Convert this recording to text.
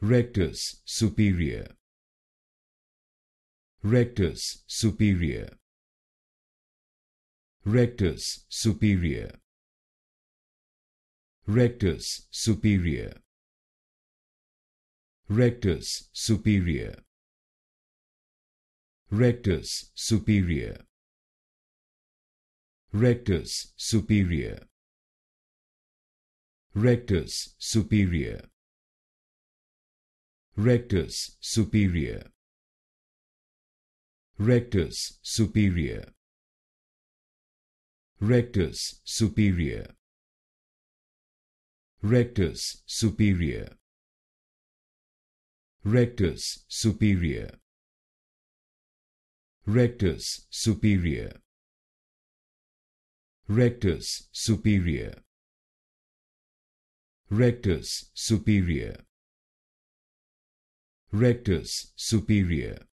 Rectus superior. Rectus superior. Rectus superior. Rectus superior. Rectus superior. Rectus superior. Rectus superior. Rectus superior Rectus superior. Rectus superior. Rectus superior. Rectus superior. Rectus superior. Rectus superior. Rectus superior. Rectus superior rectus superior.